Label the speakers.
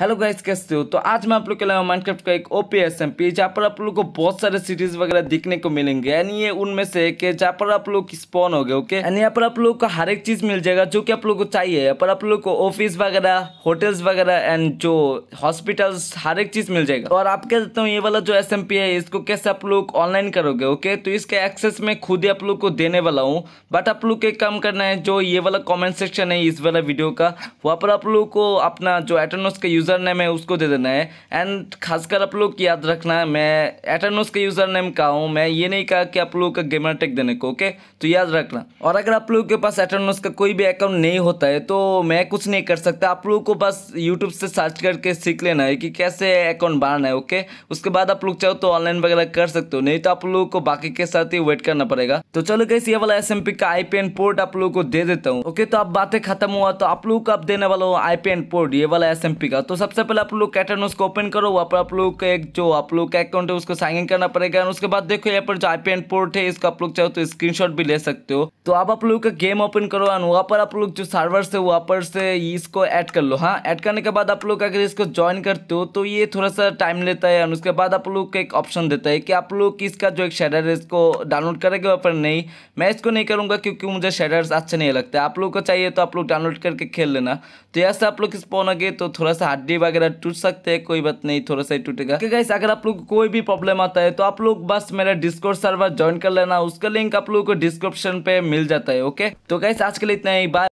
Speaker 1: hello guys कैसे हो तो आज मैं आप लोग के लिए माइनक्राफ्ट का एक ओपी एस एम पी जहाँ पर आप लोग को बहुत सारे सीरीज वगैरह देखने को मिलेंगे यानी ये उनमें से एक है जहाँ पर आप लोग स्पॉन हो गए ओके यानी यहाँ पर आप लोग को हर एक चीज मिल जाएगा जो कि आप लोग को चाहिए यहाँ पर आप लोग को ऑफिस वगैरह होटल्स वगैरह एंड जो हॉस्पिटल हर एक चीज मिल जाएगा और आप कह देता हो ये वाला जो एस एम पी है इसको कैसे आप लोग ऑनलाइन करोगे ओके तो इसके एक्सेस में खुद ही आप लोग को देने वाला हूँ बट आप लोग एक काम करना है जो ये वाला कॉमेंट सेक्शन है इस वाला वीडियो का वहाँ पर आप लोग को अपना जो एटोनोस का यूज यूज़र नेम है उसको दे देना है एंड खासकर आप लोग याद रखना है मैं एटानोस का यूज़र नेम कहा हूँ मैं ये नहीं कहा कि आप लोगों का गेमर टेक देने को ओके तो याद रखना और अगर आप लोगों के पास एटानोस का कोई भी अकाउंट नहीं होता है तो मैं कुछ नहीं कर सकता आप लोगों को बस यूट्यूब से सर्च करके सीख लेना है कि कैसे अकाउंट बनाना है ओके उसके बाद आप लोग चाहो तो ऑनलाइन वगैरह कर सकते हो नहीं तो आप लोगों को बाकी के साथ ही वेट करना पड़ेगा तो चलो कैसे ये वाला एस का आईपीएन पोर्ट आप लोगों को दे देता हूँ ओके तो आप बातें खत्म हुआ तो आप लोग को आप देने वाला हो आई पोर्ट ये वाला एस का तो सबसे पहले आप लोग कैटन उसको ओपन करो वहाँ पर आप लोग का एक जो आप लोग का अकाउंट है उसको साइन इन करना पड़ेगा उसके बाद देखो यहाँ पर जो आई पोर्ट है इसको आप लोग चाहो तो स्क्रीनशॉट भी ले सकते हो तो आप आप लोग का गेम ओपन करो एंड वहाँ पर आप लोग जो सर्वर से वहाँ पर से इसको ऐड कर लो हाँ ऐड करने के बाद आप लोग अगर इसको ज्वाइन करते हो तो ये थोड़ा सा टाइम लेता है उसके बाद आप लोग का एक ऑप्शन देता है कि आप लोग इसका जो एक शेडर है इसको डाउनलोड करेंगे वहाँ पर नहीं मैं इसको नहीं करूँगा क्योंकि मुझे शेडर्स अच्छे नहीं लगते आप लोग को चाहिए तो आप लोग डाउनलोड करके खेल लेना तो यहाँ से आप लोग आगे तो थोड़ा सा हड्डी वगैरह टूट सकते हैं कोई बात नहीं थोड़ा सा ही टूटेगा गाइस अगर आप लोग कोई भी प्रॉब्लम आता है तो आप लोग बस मेरा डिस्कोर्स सर्वर ज्वाइन कर लेना उसका लिंक आप लोग को डिस्क्रिप्शन पे मिल जाता है ओके तो गाइस आज के लिए इतना ही बात